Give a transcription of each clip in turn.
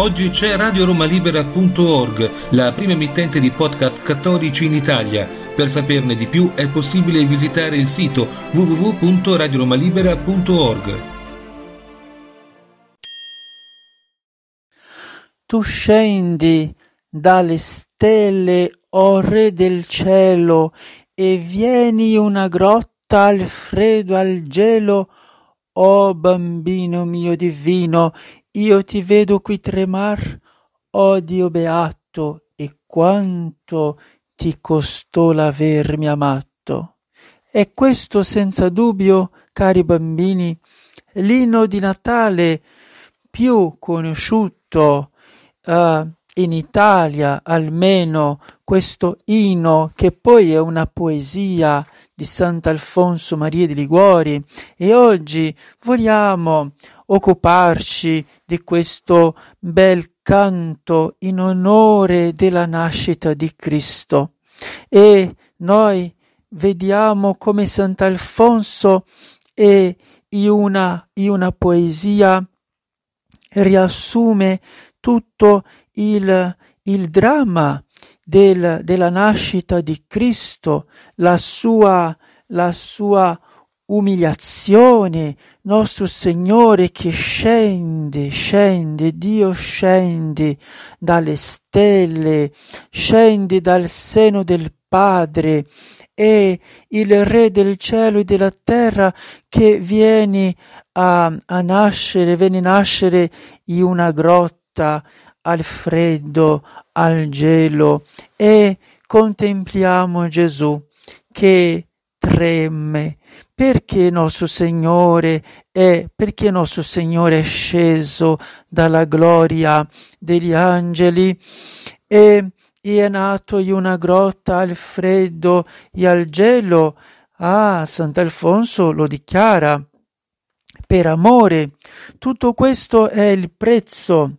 Oggi c'è radioromalibera.org, la prima emittente di podcast cattolici in Italia. Per saperne di più è possibile visitare il sito www.radioromalibera.org. Tu scendi dalle stelle, o oh re del cielo, e vieni una grotta al freddo, al gelo, o oh bambino mio divino, io ti vedo qui tremar, oh Dio beato, e quanto ti costò l'avermi amato. E questo senza dubbio, cari bambini, l'inno di Natale più conosciuto uh, in Italia, almeno questo inno che poi è una poesia di Sant'Alfonso Maria di Liguori e oggi vogliamo occuparci di questo bel canto in onore della nascita di Cristo. E noi vediamo come Sant'Alfonso e in una, in una poesia riassume tutto il, il dramma del, della nascita di Cristo, la sua, la sua umiliazione, nostro Signore che scende, scende, Dio scende dalle stelle, scende dal seno del Padre, e il Re del cielo e della terra che viene a, a nascere, viene a nascere in una grotta al freddo, al gelo e contempliamo Gesù che tremme perché nostro Signore è, perché nostro Signore è sceso dalla gloria degli angeli e, e è nato in una grotta al freddo e al gelo. Ah, Sant'Alfonso lo dichiara per amore. Tutto questo è il prezzo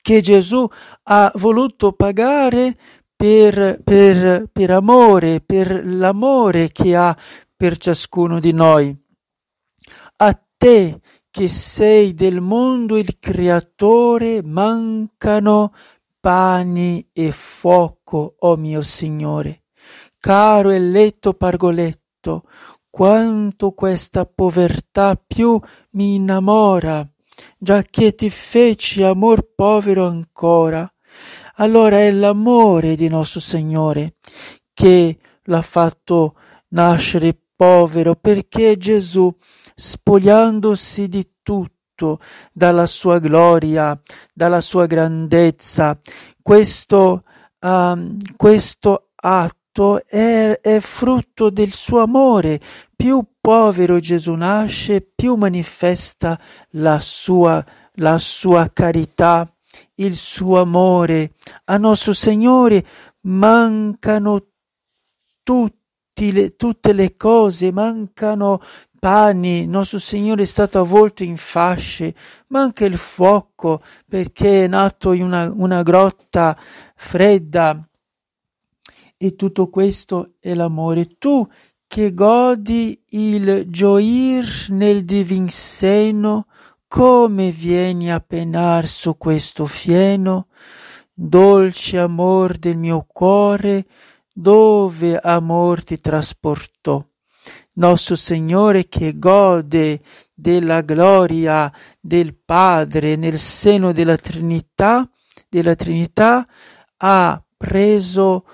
che Gesù ha voluto pagare per, per, per amore, per l'amore che ha per ciascuno di noi. A te che sei del mondo il creatore, mancano pani e fuoco, o oh mio Signore. Caro e letto pargoletto, quanto questa povertà più mi innamora, già che ti feci amor povero ancora allora è l'amore di nostro Signore che l'ha fatto nascere povero, perché Gesù, spogliandosi di tutto, dalla sua gloria, dalla sua grandezza, questo, um, questo atto è, è frutto del suo amore. Più povero Gesù nasce, più manifesta la sua, la sua carità il suo amore a nostro Signore mancano tutti le, tutte le cose, mancano pani, nostro Signore è stato avvolto in fasce, manca il fuoco perché è nato in una, una grotta fredda. E tutto questo è l'amore. Tu che godi il gioir nel divin seno come vieni a penar su questo fieno? Dolce amor del mio cuore, dove amor ti trasportò? Nostro Signore che gode della gloria del Padre nel seno della Trinità, della Trinità ha preso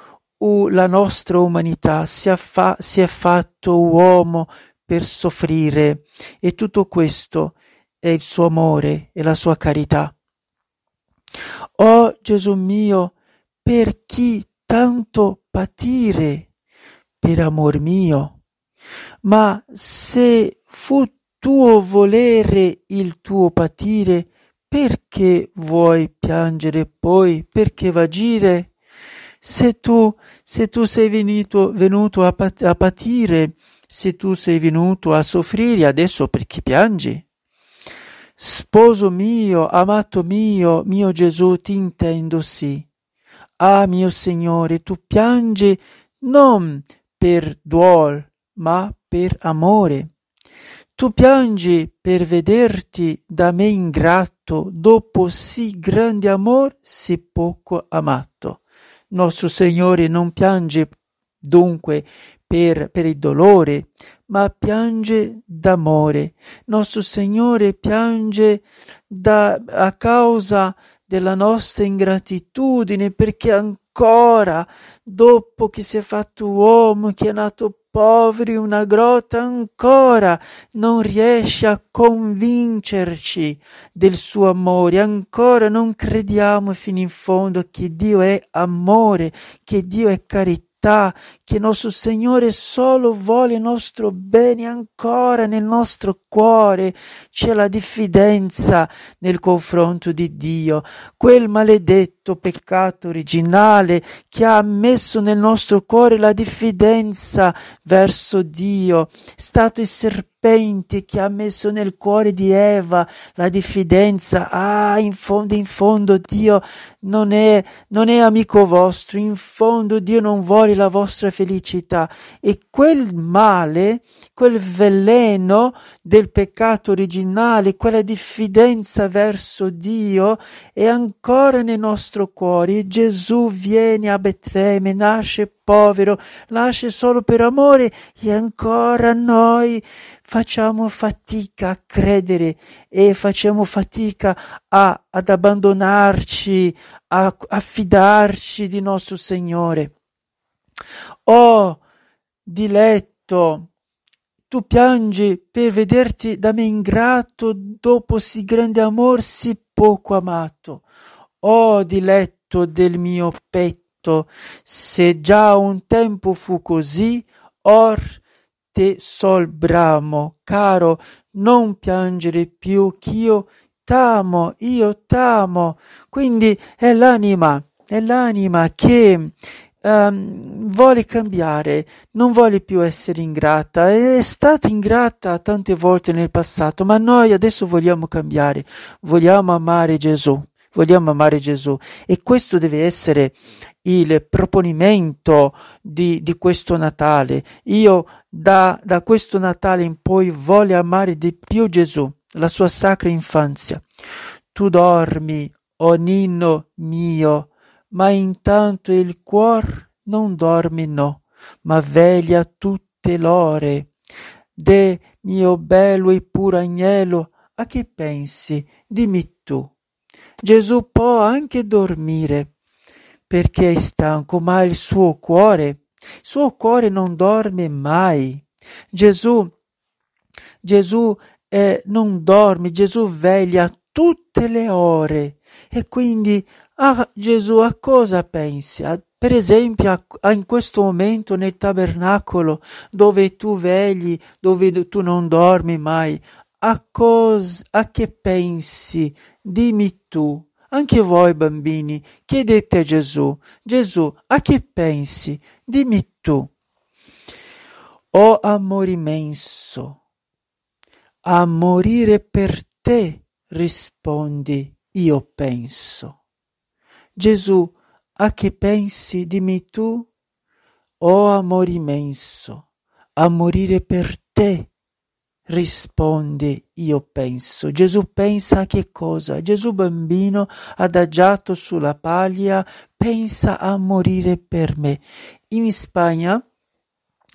la nostra umanità, si, affa- si è fatto uomo per soffrire e tutto questo e il suo amore e la sua carità. oh, Gesù mio, per chi tanto patire per amor mio? Ma se fu tuo volere il tuo patire, perché vuoi piangere poi? Perché vagire? Se tu, se tu sei venuto, venuto a, a patire, se tu sei venuto a soffrire, adesso perché piangi? Sposo mio, amato mio, mio Gesù, ti intendo sì. Ah, mio Signore, tu piangi non per duol, ma per amore. Tu piangi per vederti da me ingrato, dopo sì grande amor, sì poco amato. Nostro Signore non piange dunque per, per il dolore, ma piange d'amore. Nostro Signore piange da, a causa della nostra ingratitudine, perché ancora, dopo che si è fatto uomo, che è nato povero in una grotta ancora non riesce a convincerci del suo amore, ancora non crediamo fino in fondo che Dio è amore, che Dio è carità realtà che nostro Signore solo vuole il nostro bene ancora nel nostro cuore. C'è la diffidenza nel confronto di Dio. Quel maledetto cosiddetto peccato originale che ha messo nel nostro cuore la diffidenza verso Dio, stato il serpente che ha messo nel cuore di Eva la diffidenza, ah, in fondo, in fondo Dio non è, non è amico vostro, in fondo Dio non vuole la vostra felicità e quel male, quel veleno del peccato originale, quella diffidenza verso Dio è ancora nei nostri nostro cuore. Gesù viene a Betlemme, nasce povero, nasce solo per amore e ancora noi facciamo fatica a credere e facciamo fatica a, ad abbandonarci, a fidarci di nostro Signore. Oh, diletto, tu piangi per vederti da me ingrato dopo sì grande amor, sì poco amato oh diletto del mio petto, se già un tempo fu così, or te sol bramo, caro, non piangere più, ch'io t'amo, io t'amo. Quindi è l'anima, è l'anima che Um, vuole cambiare, non vuole più essere ingrata, è stata ingrata tante volte nel passato, ma noi adesso vogliamo cambiare, vogliamo amare Gesù vogliamo amare Gesù e questo deve essere il proponimento di, di questo Natale. Io da, da questo Natale in poi voglio amare di più Gesù, la sua sacra infanzia. Tu dormi, o oh ninno mio, ma intanto il cuor non dorme no, ma veglia tutte l'ore. De mio bello e puro agnello, a che pensi? Dimmi Gesù può anche dormire perché è stanco, ma il suo cuore, il suo cuore non dorme mai. Gesù, Gesù eh, non dorme, Gesù veglia tutte le ore e quindi ah, Gesù a cosa pensi? per esempio, a, a in questo momento nel tabernacolo dove tu vegli, dove tu non dormi mai, a cosa, a che pensi? Dimmi tu. Anche voi, bambini, chiedete a Gesù, Gesù, a che pensi? Dimmi tu. O oh, amore immenso, a morire per te, rispondi, io penso. Gesù, a che pensi? Dimmi tu. O oh, amore immenso, a morire per te, Risponde, io penso. Gesù pensa a che cosa? Gesù bambino, adagiato sulla paglia, pensa a morire per me. In Spagna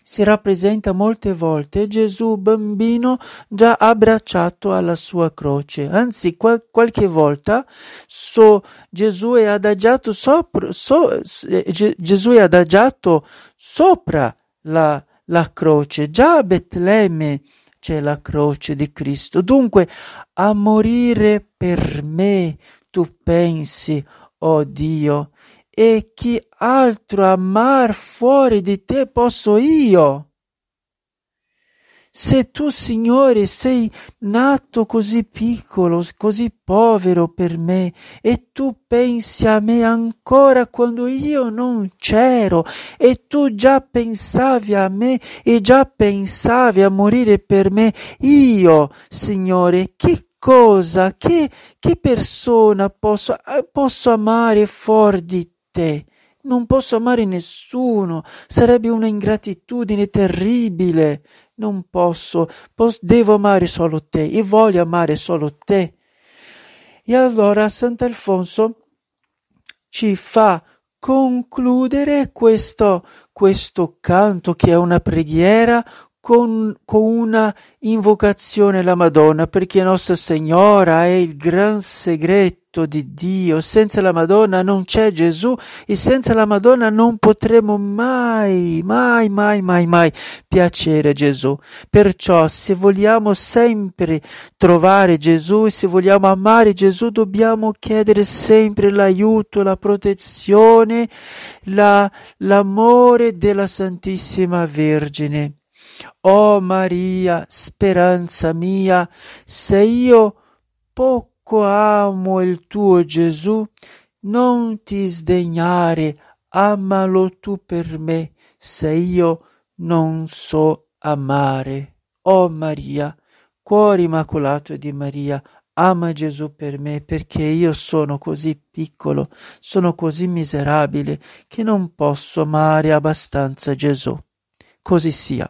si rappresenta molte volte Gesù bambino già abbracciato alla sua croce. Anzi, qual- qualche volta so, Gesù è adagiato sopra, so, eh, G- Gesù è adagiato sopra la, la croce. Già a Betlemme c'è la croce di Cristo. Dunque, a morire per me tu pensi, oh Dio, e chi altro amar fuori di te posso io? Se tu, Signore, sei nato così piccolo, così povero per me, e tu pensi a me ancora quando io non c'ero, e tu già pensavi a me e già pensavi a morire per me, io, Signore, che cosa, che, che persona posso, posso amare fuori di te? Non posso amare nessuno, sarebbe una ingratitudine terribile. Non posso, pos- devo amare solo te e voglio amare solo te. E allora Sant'Alfonso ci fa concludere questo, questo canto che è una preghiera con, con una invocazione alla Madonna, perché Nostra Signora è il gran segreto di Dio. Senza la Madonna non c'è Gesù e senza la Madonna non potremo mai, mai, mai, mai, mai piacere a Gesù. Perciò se vogliamo sempre trovare Gesù, e se vogliamo amare Gesù, dobbiamo chiedere sempre l'aiuto, la protezione, la, l'amore della Santissima Vergine. O oh Maria, speranza mia, se io poco amo il tuo Gesù, non ti sdegnare, amalo tu per me, se io non so amare. O oh Maria, cuore immacolato di Maria, ama Gesù per me perché io sono così piccolo, sono così miserabile che non posso amare abbastanza Gesù. Così sia.